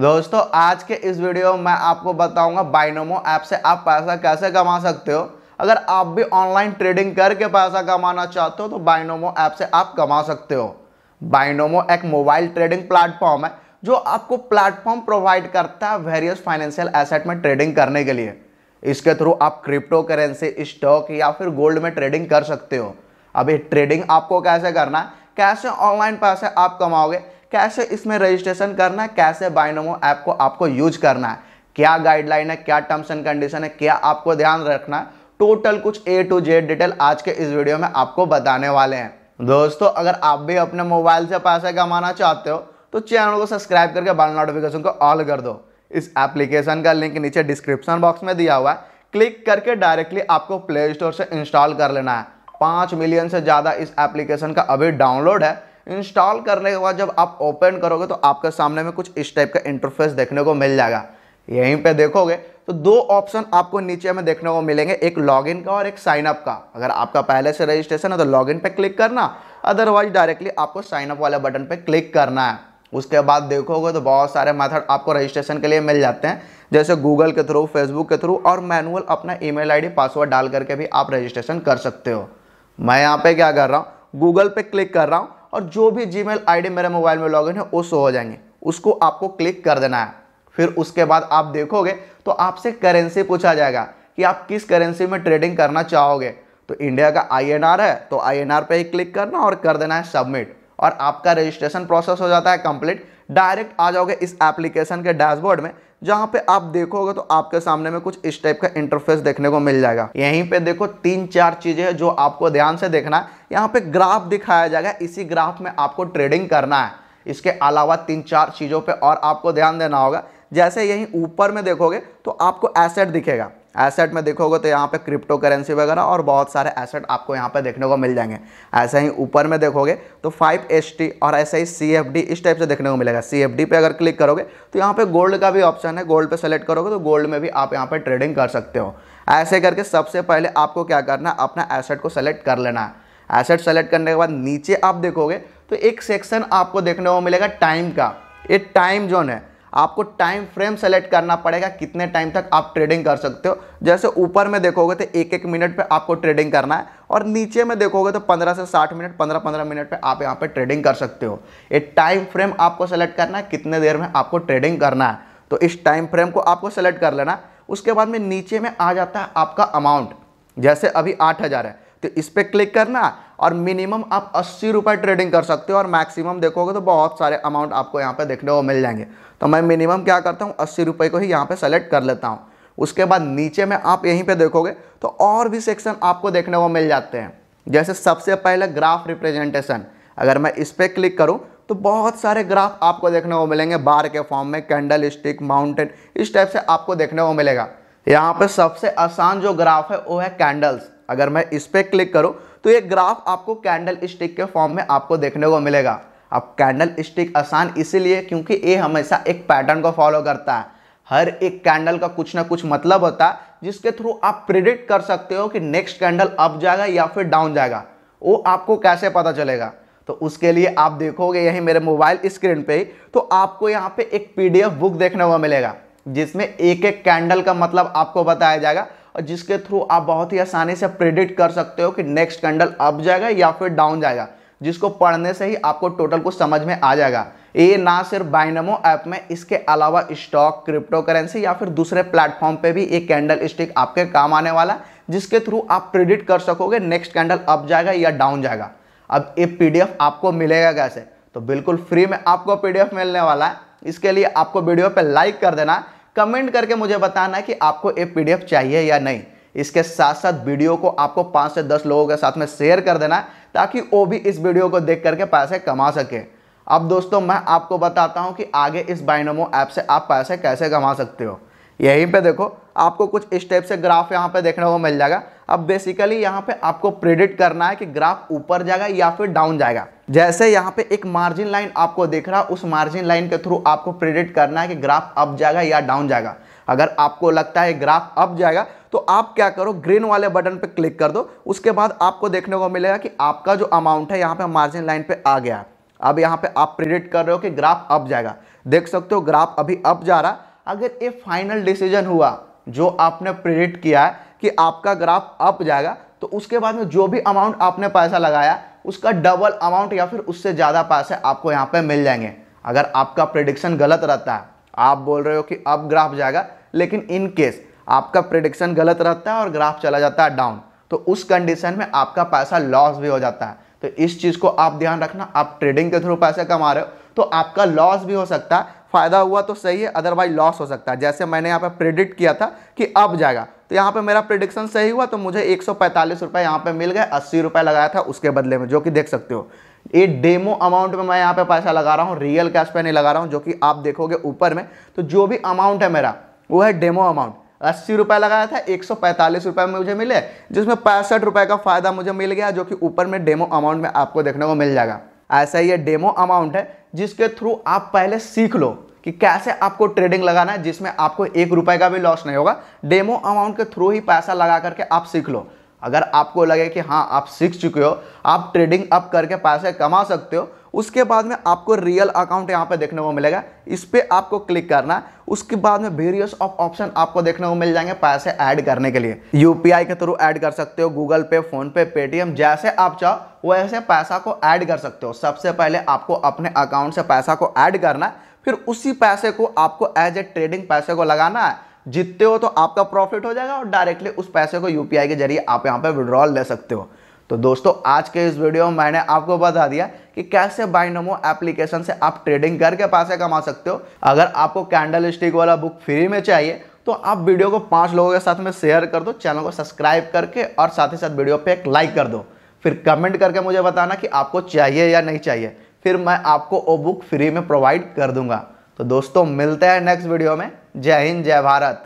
दोस्तों आज के इस वीडियो में मैं आपको बताऊंगा बाइनोमो ऐप से आप पैसा कैसे कमा सकते हो अगर आप भी ऑनलाइन ट्रेडिंग करके पैसा कमाना चाहते हो तो बाइनोमो ऐप से आप कमा सकते हो बाइनोमो एक मोबाइल ट्रेडिंग प्लेटफॉर्म है जो आपको प्लेटफॉर्म प्रोवाइड करता है वेरियस फाइनेंशियल एसेट में ट्रेडिंग करने के लिए इसके थ्रू आप क्रिप्टो करेंसी स्टॉक या फिर गोल्ड में ट्रेडिंग कर सकते हो अभी ट्रेडिंग आपको कैसे करना है कैसे ऑनलाइन पैसे आप कमाओगे कैसे इसमें रजिस्ट्रेशन करना है कैसे बाइनोमो ऐप को आपको यूज करना है क्या गाइडलाइन है क्या टर्म्स एंड कंडीशन है क्या आपको ध्यान रखना है टोटल कुछ ए टू जेड डिटेल आज के इस वीडियो में आपको बताने वाले हैं दोस्तों अगर आप भी अपने मोबाइल से पैसे कमाना चाहते हो तो चैनल को सब्सक्राइब करके बाल नोटिफिकेशन को ऑल कर दो इस एप्लीकेशन का लिंक नीचे डिस्क्रिप्शन बॉक्स में दिया हुआ है क्लिक करके डायरेक्टली आपको प्ले स्टोर से इंस्टॉल कर लेना है पाँच मिलियन से ज़्यादा इस एप्लीकेशन का अभी डाउनलोड है इंस्टॉल करने के बाद जब आप ओपन करोगे तो आपके सामने में कुछ इस टाइप का इंटरफेस देखने को मिल जाएगा यहीं पे देखोगे तो दो ऑप्शन आपको नीचे में देखने को मिलेंगे एक लॉगिन का और एक साइन अप का अगर आपका पहले से रजिस्ट्रेशन है तो लॉगिन पे क्लिक करना अदरवाइज डायरेक्टली आपको साइन अप वाले बटन पे क्लिक करना है उसके बाद देखोगे तो बहुत सारे मेथड आपको रजिस्ट्रेशन के लिए मिल जाते हैं जैसे गूगल के थ्रू फेसबुक के थ्रू और मैनुअल अपना ई मेल पासवर्ड डाल करके भी आप रजिस्ट्रेशन कर सकते हो मैं यहाँ पे क्या कर रहा हूँ गूगल पे क्लिक कर रहा हूँ और जो भी जी मेल मेरे मोबाइल में लॉग है वो शो हो जाएंगे उसको आपको क्लिक कर देना है फिर उसके बाद आप देखोगे तो आपसे करेंसी पूछा जाएगा कि आप किस करेंसी में ट्रेडिंग करना चाहोगे तो इंडिया का आईएनआर है तो आईएनआर पे ही क्लिक करना और कर देना है सबमिट और आपका रजिस्ट्रेशन प्रोसेस हो जाता है कंप्लीट डायरेक्ट आ जाओगे इस एप्लीकेशन के डैशबोर्ड में जहाँ पे आप देखोगे तो आपके सामने में कुछ इस टाइप का इंटरफेस देखने को मिल जाएगा यहीं पे देखो तीन चार चीज़ें हैं जो आपको ध्यान से देखना है यहाँ पे ग्राफ दिखाया जाएगा इसी ग्राफ में आपको ट्रेडिंग करना है इसके अलावा तीन चार चीज़ों पर और आपको ध्यान देना होगा जैसे यहीं ऊपर में देखोगे तो आपको एसेट दिखेगा एसेट में देखोगे तो यहाँ पे क्रिप्टो करेंसी वगैरह और बहुत सारे एसेट आपको यहाँ पे देखने को मिल जाएंगे ऐसे ही ऊपर में देखोगे तो फाइव एच टी और ऐसे ही सी एफ डी इस टाइप से देखने को मिलेगा सी एफ डी पे अगर क्लिक करोगे तो यहाँ पे गोल्ड का भी ऑप्शन है गोल्ड पे सेलेक्ट करोगे तो गोल्ड में भी आप यहाँ पर ट्रेडिंग कर सकते हो ऐसे करके सबसे पहले आपको क्या करना है अपना एसेट को सेलेक्ट कर लेना है एसेट सेलेक्ट करने के बाद नीचे आप देखोगे तो एक सेक्शन आपको देखने को मिलेगा टाइम का ये टाइम जोन है आपको टाइम फ्रेम सेलेक्ट करना पड़ेगा कितने टाइम तक आप ट्रेडिंग कर सकते हो जैसे ऊपर में देखोगे तो एक एक मिनट पे आपको ट्रेडिंग करना है और नीचे में देखोगे तो 15 से 60 मिनट 15-15 मिनट पे आप यहाँ पे ट्रेडिंग कर सकते हो ये टाइम फ्रेम आपको सेलेक्ट करना है कितने देर में आपको ट्रेडिंग करना है तो इस टाइम फ्रेम को आपको सेलेक्ट कर लेना उसके बाद में नीचे में आ जाता है आपका अमाउंट जैसे अभी आठ है तो इस पर क्लिक करना और मिनिमम आप अस्सी रुपये ट्रेडिंग कर सकते हो और मैक्सिमम देखोगे तो बहुत सारे अमाउंट आपको यहाँ पे देखने को मिल जाएंगे तो मैं मिनिमम क्या करता हूँ अस्सी रुपये को ही यहाँ पे सेलेक्ट कर लेता हूँ उसके बाद नीचे में आप यहीं पे देखोगे तो और भी सेक्शन आपको देखने को मिल जाते हैं जैसे सबसे पहले ग्राफ रिप्रेजेंटेशन अगर मैं इस पर क्लिक करूँ तो बहुत सारे ग्राफ आपको देखने को मिलेंगे बार के फॉर्म में कैंडल स्टिक माउंटेन इस टाइप से आपको देखने को मिलेगा यहाँ पर सबसे आसान जो ग्राफ है वो है कैंडल्स अगर मैं इस पर क्लिक करूँ तो ये ग्राफ आपको कैंडल स्टिक के फॉर्म में आपको देखने को मिलेगा अब कैंडल स्टिक आसान इसीलिए क्योंकि ये हमेशा एक पैटर्न को फॉलो करता है हर एक कैंडल का कुछ ना कुछ मतलब होता है जिसके थ्रू आप प्रिडिक्ट कर सकते हो कि नेक्स्ट कैंडल अप जाएगा या फिर डाउन जाएगा वो आपको कैसे पता चलेगा तो उसके लिए आप देखोगे यही मेरे मोबाइल स्क्रीन पे ही तो आपको यहाँ पे एक पीडीएफ बुक देखने को मिलेगा जिसमें एक एक कैंडल का मतलब आपको बताया जाएगा और जिसके थ्रू आप बहुत ही आसानी से प्रेडिक्ट कर सकते हो कि नेक्स्ट कैंडल अप जाएगा या फिर डाउन जाएगा जिसको पढ़ने से ही आपको टोटल कुछ समझ में आ जाएगा ये ना सिर्फ बाइनमो ऐप में इसके अलावा स्टॉक क्रिप्टो करेंसी या फिर दूसरे प्लेटफॉर्म पे भी एक कैंडल स्टिक आपके काम आने वाला है जिसके थ्रू आप प्रिडिक्ट कर सकोगे नेक्स्ट कैंडल अप जाएगा या डाउन जाएगा अब ये पीडीएफ आपको मिलेगा कैसे तो बिल्कुल फ्री में आपको पीडीएफ मिलने वाला है इसके लिए आपको वीडियो पर लाइक कर देना कमेंट करके मुझे बताना कि आपको ये पीडीएफ चाहिए या नहीं इसके साथ साथ वीडियो को आपको पाँच से दस लोगों के साथ में शेयर कर देना ताकि वो भी इस वीडियो को देख करके पैसे कमा सके अब दोस्तों मैं आपको बताता हूँ कि आगे इस बाइनोमो ऐप से आप पैसे कैसे कमा सकते हो यहीं पे देखो आपको कुछ स्टेप से ग्राफ यहाँ पे देखने को मिल जाएगा अब बेसिकली यहाँ पे आपको प्रेडिक्ट करना है कि ग्राफ ऊपर जाएगा या फिर डाउन जाएगा जैसे यहाँ पे एक मार्जिन लाइन आपको दिख रहा उस मार्जिन लाइन के थ्रू आपको प्रेडिक्ट करना है कि ग्राफ अप जाएगा या डाउन जाएगा अगर आपको लगता है ग्राफ अप जाएगा तो आप क्या करो ग्रीन वाले बटन पे क्लिक कर दो उसके बाद आपको देखने को मिलेगा कि आपका जो अमाउंट है यहाँ पे मार्जिन लाइन पे आ गया अब यहाँ पे आप प्रिडिक्ट कर रहे हो कि ग्राफ अप जाएगा देख सकते हो ग्राफ अभी अप जा रहा अगर ये फाइनल डिसीजन हुआ जो आपने प्रेडिक्ट किया है कि आपका ग्राफ अप जाएगा तो उसके बाद में जो भी अमाउंट आपने पैसा लगाया उसका डबल अमाउंट या फिर उससे ज़्यादा पैसे आपको यहाँ पे मिल जाएंगे अगर आपका प्रिडिक्शन गलत रहता है आप बोल रहे हो कि अप ग्राफ जाएगा लेकिन इन केस आपका प्रिडिक्शन गलत रहता है और ग्राफ चला जाता है डाउन तो उस कंडीशन में आपका पैसा लॉस भी हो जाता है तो इस चीज़ को आप ध्यान रखना आप ट्रेडिंग के थ्रू पैसे कमा रहे हो तो आपका लॉस भी हो सकता है फ़ायदा हुआ तो सही है अदरवाइज लॉस हो सकता है जैसे मैंने यहाँ पे प्रिडिक्ट किया था कि अब जाएगा तो यहाँ पे मेरा प्रिडिक्शन सही हुआ तो मुझे एक सौ यहाँ पे मिल गए अस्सी रुपये लगाया था उसके बदले में जो कि देख सकते हो ये डेमो अमाउंट में मैं यहाँ पे पैसा लगा रहा हूँ रियल कैश पे नहीं लगा रहा हूँ जो कि आप देखोगे ऊपर में तो जो भी अमाउंट है मेरा वो है डेमो अमाउंट अस्सी रुपये लगाया था एक सौ में मुझे मिले जिसमें पैंसठ रुपये का फ़ायदा मुझे मिल गया जो कि ऊपर में डेमो अमाउंट में आपको देखने को मिल जाएगा ऐसा ये डेमो अमाउंट है जिसके थ्रू आप पहले सीख लो कि कैसे आपको ट्रेडिंग लगाना है जिसमें आपको एक रुपए का भी लॉस नहीं होगा डेमो अमाउंट के थ्रू ही पैसा लगा करके आप सीख लो अगर आपको लगे कि हाँ आप सीख चुके हो आप ट्रेडिंग अप करके पैसे कमा सकते हो उसके बाद में आपको रियल अकाउंट यहाँ पे देखने को मिलेगा इस पर आपको क्लिक करना है उसके बाद में वेरियस ऑफ ऑप्शन आपको देखने को मिल जाएंगे पैसे ऐड करने के लिए यूपीआई के थ्रू ऐड कर सकते हो गूगल पे फोन पे पेटीएम जैसे आप चाहो वैसे पैसा को ऐड कर सकते हो सबसे पहले आपको अपने अकाउंट से पैसा को ऐड करना है फिर उसी पैसे को आपको एज ए ट्रेडिंग पैसे को लगाना है जितते हो तो आपका प्रॉफिट हो जाएगा और डायरेक्टली उस पैसे को यूपीआई के जरिए आप यहाँ पे विड्रॉल ले सकते हो तो दोस्तों आज के इस वीडियो में मैंने आपको बता दिया कि कैसे बाइनोमो एप्लीकेशन से आप ट्रेडिंग करके पैसे कमा सकते हो अगर आपको कैंडल स्टिक वाला बुक फ्री में चाहिए तो आप वीडियो को पांच लोगों के साथ में शेयर कर दो चैनल को सब्सक्राइब करके और साथ ही साथ वीडियो पे एक लाइक कर दो फिर कमेंट करके मुझे बताना कि आपको चाहिए या नहीं चाहिए फिर मैं आपको वो बुक फ्री में प्रोवाइड कर दूंगा तो दोस्तों मिलते हैं नेक्स्ट वीडियो में जय हिंद जय भारत